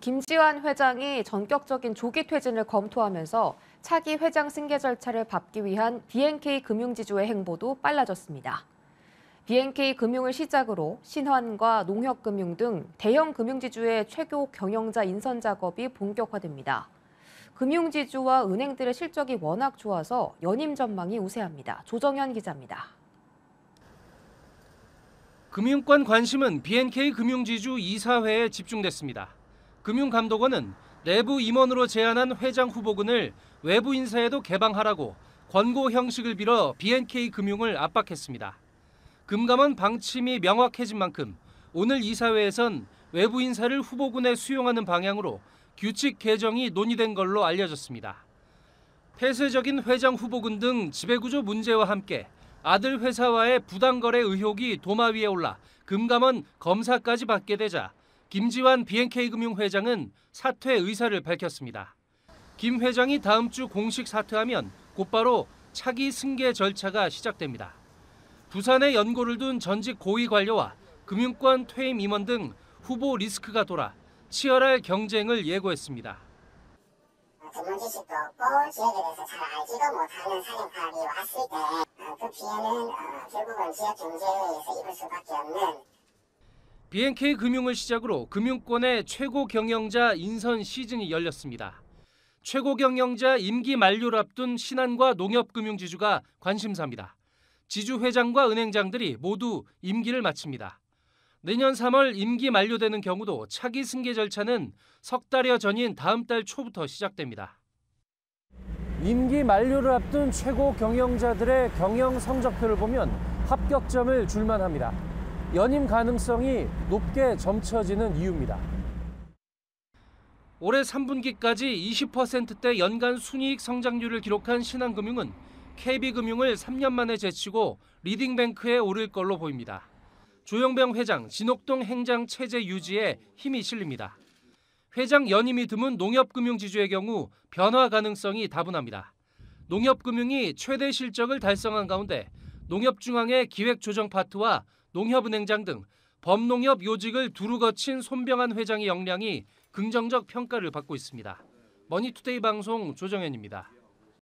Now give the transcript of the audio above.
김지환 회장이 전격적인 조기 퇴진을 검토하면서 차기 회장 승계 절차를 밟기 위한 BNK 금융지주의 행보도 빨라졌습니다. BNK 금융을 시작으로 신환과 농협금융 등 대형 금융지주의 최고 경영자 인선 작업이 본격화됩니다. 금융지주와 은행들의 실적이 워낙 좋아서 연임 전망이 우세합니다. 조정현 기자입니다. 금융권 관심은 BNK 금융지주 이사회에 집중됐습니다. 금융감독원은 내부 임원으로 제안한 회장 후보군을 외부 인사에도 개방하라고 권고 형식을 빌어 BNK 금융을 압박했습니다. 금감원 방침이 명확해진 만큼 오늘 이사회에선 외부 인사를 후보군에 수용하는 방향으로 규칙 개정이 논의된 걸로 알려졌습니다. 폐쇄적인 회장 후보군 등 지배구조 문제와 함께 아들 회사와의 부당거래 의혹이 도마 위에 올라 금감원 검사까지 받게 되자 김지환 BNK금융 회장은 사퇴 의사를 밝혔습니다. 김 회장이 다음 주 공식 사퇴하면 곧바로 차기 승계 절차가 시작됩니다. 부산에 연고를 둔 전직 고위 관료와 금융권 퇴임 임원 등 후보 리스크가 돌아 치열할 경쟁을 예고했습니다. BNK 금융을 시작으로 금융권의 최고 경영자 인선 시즌이 열렸습니다. 최고 경영자 임기 만료를 앞둔 신한과 농협금융지주가 관심사입니다. 지주 회장과 은행장들이 모두 임기를 마칩니다. 내년 3월 임기 만료되는 경우도 차기 승계 절차는 석 달여 전인 다음 달 초부터 시작됩니다. 임기 만료를 앞둔 최고 경영자들의 경영 성적표를 보면 합격점을 줄만합니다. 연임 가능성이 높게 점쳐지는 이유입니다. 올해 3분기까지 20%대 연간 순이익 성장률을 기록한 신한금융은 KB금융을 3년 만에 제치고 리딩뱅크에 오를 걸로 보입니다. 조영병 회장, 진옥동 행장 체제 유지에 힘이 실립니다. 회장 연임이 드문 농협금융지주의 경우 변화 가능성이 다분합니다. 농협금융이 최대 실적을 달성한 가운데 농협중앙의 기획조정 파트와 농협은행장 등 범농협 요직을 두루 거친 손병한 회장의 역량이 긍정적 평가를 받고 있습니다. 머니투데이 방송 조정현입니다.